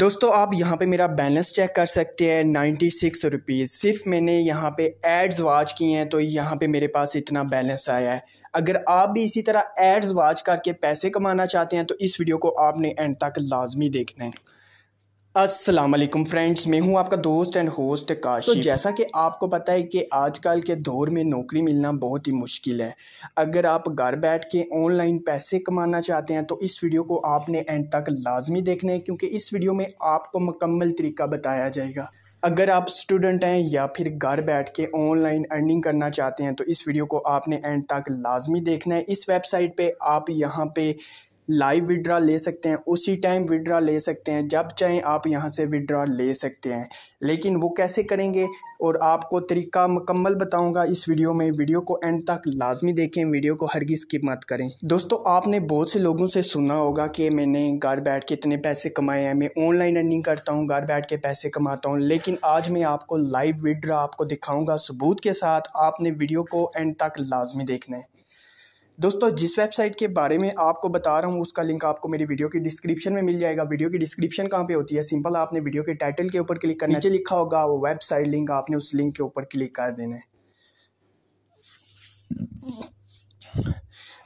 दोस्तों आप यहाँ पे मेरा बैलेंस चेक कर सकते हैं नाइन्टी सिक्स रुपीज़ सिर्फ मैंने यहाँ पे एड्स वाच किए हैं तो यहाँ पे मेरे पास इतना बैलेंस आया है अगर आप भी इसी तरह एड्स वाच करके पैसे कमाना चाहते हैं तो इस वीडियो को आपने एंड तक लाजमी देखना है असलम फ्रेंड्स मैं हूं आपका दोस्त एंड होस्ट काश तो जैसा कि आपको पता है कि आजकल के दौर में नौकरी मिलना बहुत ही मुश्किल है अगर आप घर बैठ के ऑनलाइन पैसे कमाना चाहते हैं तो इस वीडियो को आपने एंड तक लाजमी देखना है क्योंकि इस वीडियो में आपको मुकम्मल तरीका बताया जाएगा अगर आप स्टूडेंट हैं या फिर घर बैठ के ऑनलाइन अर्निंग करना चाहते हैं तो इस वीडियो को आपने एंड तक लाजमी देखना है इस वेबसाइट पर आप यहाँ पर लाइव विड्रा ले सकते हैं उसी टाइम विड्रा ले सकते हैं जब चाहें आप यहाँ से विड्रा ले सकते हैं लेकिन वो कैसे करेंगे और आपको तरीका मुकम्मल बताऊंगा इस वीडियो में वीडियो को एंड तक लाजमी देखें वीडियो को हरगिज स्किप मत करें दोस्तों आपने बहुत से लोगों से सुना होगा कि मैंने घर बैठ के इतने पैसे कमाए हैं मैं ऑनलाइन अर्निंग करता हूँ घर बैठ के पैसे कमाता हूँ लेकिन आज मैं आपको लाइव विड्रा आपको दिखाऊँगा सबूत के साथ आपने वीडियो को एंड तक लाजमी देखना है दोस्तों जिस वेबसाइट के बारे में आपको बता रहा हूँ उसका लिंक आपको मेरी वीडियो की डिस्क्रिप्शन में मिल जाएगा वीडियो की डिस्क्रिप्शन कहाँ पे होती है सिंपल आपने वीडियो के टाइटल के ऊपर क्लिक करना नीचे लिखा होगा वो वेबसाइट लिंक आपने उस लिंक के ऊपर क्लिक कर देना है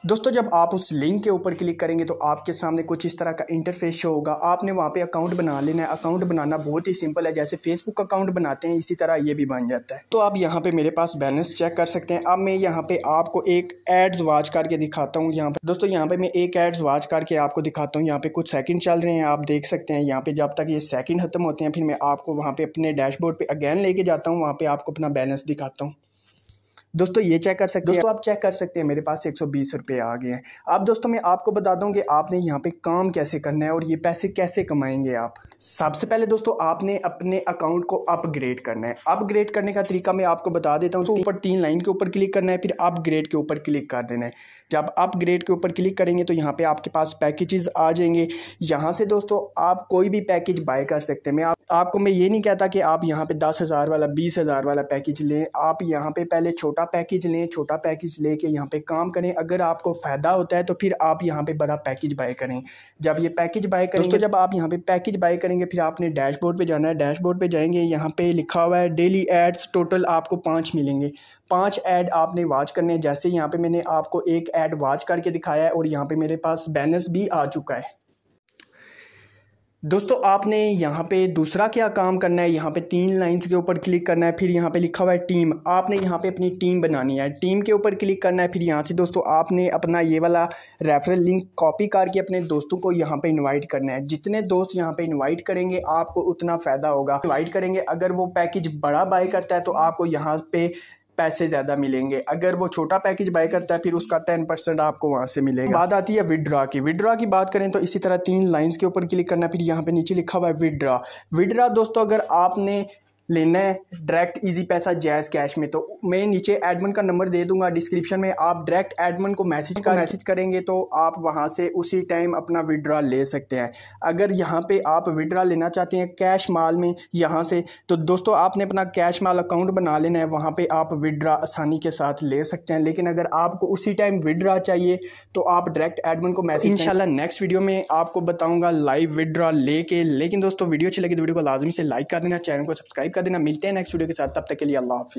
दोस्तों जब आप उस लिंक के ऊपर क्लिक करेंगे तो आपके सामने कुछ इस तरह का इंटरफेस शो होगा आपने वहाँ पे अकाउंट बना लेना है अकाउंट बनाना बहुत ही सिंपल है जैसे फेसबुक अकाउंट बनाते हैं इसी तरह ये भी बन जाता है तो आप यहाँ पे मेरे पास बैलेंस चेक कर सकते हैं अब मैं यहाँ पे आपको एक एड्स वाच करके दिखाता हूँ यहाँ पर दोस्तों यहाँ पे मैं एक एड्स वाच करके आपको दिखाता हूँ यहाँ पे कुछ सेकंड चल रहे हैं आप देख सकते हैं यहाँ पे जब तक ये सेकंड खत्म होते हैं फिर मैं आपको वहाँ पे अपने डैशबोर्ड पर अगेन लेके जाता हूँ वहाँ पे आपको अपना बैलेंस दिखाता हूँ दोस्तों ये चेक कर सकते हैं दोस्तों आप चेक कर सकते हैं मेरे पास एक सौ बीस रुपये आ गए हैं अब दोस्तों मैं आपको बता दूं कि आपने यहाँ पे काम कैसे करना है और ये पैसे कैसे कमाएंगे आप सबसे पहले दोस्तों आपने अपने अकाउंट को अपग्रेड करना है अपग्रेड करने का तरीका मैं आपको बता देता हूँ ऊपर तीन लाइन के ऊपर क्लिक करना है फिर अपग्रेड के ऊपर क्लिक कर देना है जब अपग्रेड के ऊपर क्लिक करेंगे तो यहाँ पर आपके पास पैकेजेज आ जाएंगे यहाँ से दोस्तों आप कोई भी पैकेज बाय कर सकते हैं मैं आपको मैं ये नहीं कहता कि आप यहाँ पे दस हज़ार वाला बीस हज़ार वाला पैकेज लें आप यहाँ पे पहले छोटा पैकेज लें छोटा पैकेज ले कर यहाँ पर काम करें अगर आपको फ़ायदा होता है तो फिर आप यहाँ पे बड़ा पैकेज बाय करें जब ये पैकेज बाय तो जब आप यहाँ पे पैकेज बाय करेंगे फिर आपने डैशबोर्ड पर जाना है डैशबोर्ड पर जाएंगे यहाँ पर लिखा हुआ है डेली एड्स टोटल आपको पाँच मिलेंगे पाँच ऐड आपने वाच करने जैसे यहाँ पर मैंने आपको एक ऐड वाच करके दिखाया है और यहाँ पर मेरे पास बैलेंस भी आ चुका है दोस्तों आपने यहाँ पे दूसरा क्या काम करना है यहाँ पे तीन लाइंस के ऊपर क्लिक करना है फिर यहाँ पे लिखा हुआ है टीम आपने यहाँ पे अपनी टीम बनानी है टीम के ऊपर क्लिक करना है फिर यहाँ से दोस्तों आपने अपना ये वाला रेफरल लिंक कॉपी करके अपने दोस्तों को यहाँ पे इनवाइट करना है जितने दोस्त यहाँ पे इन्वाइट करेंगे आपको उतना फ़ायदा होगा इन्वाइट करेंगे अगर वो पैकेज बड़ा बाय करता है तो आपको यहाँ पे पैसे ज़्यादा मिलेंगे अगर वो छोटा पैकेज बाय करता है फिर उसका टेन परसेंट आपको वहाँ से मिलेगा बात आती है विड्रा की विड्रा की बात करें तो इसी तरह तीन लाइंस के ऊपर क्लिक करना फिर यहाँ पे नीचे लिखा हुआ है विड्रा विड्रा दोस्तों अगर आपने लेना है डायरेक्ट इजी पैसा जैज़ कैश में तो मैं नीचे एडमिन का नंबर दे दूंगा डिस्क्रिप्शन में आप डायरेक्ट एडमन को मैसेज का मैसेज करेंगे तो आप वहां से उसी टाइम अपना विड्रा ले सकते हैं अगर यहाँ पे आप विड्रा लेना चाहते हैं कैश माल में यहाँ से तो दोस्तों आपने अपना कैश माल अकाउंट बना लेना है वहाँ पर आप विड्रा आसानी के साथ ले सकते हैं लेकिन अगर आपको उसी टाइम विड्रा चाहिए तो आप डायरेक्ट एडमन को मैसेज इन नेक्स्ट वीडियो में आपको बताऊँगा लाइव विड्रा ले लेकिन दोस्तों वीडियो अच्छी लगी तो वीडियो को लाजमी से लाइक कर देना चैनल को सब्सक्राइब कर देना मिलते हैं नेक्स्ट वीडियो के साथ तब तक के लिए अल्लाह हाफि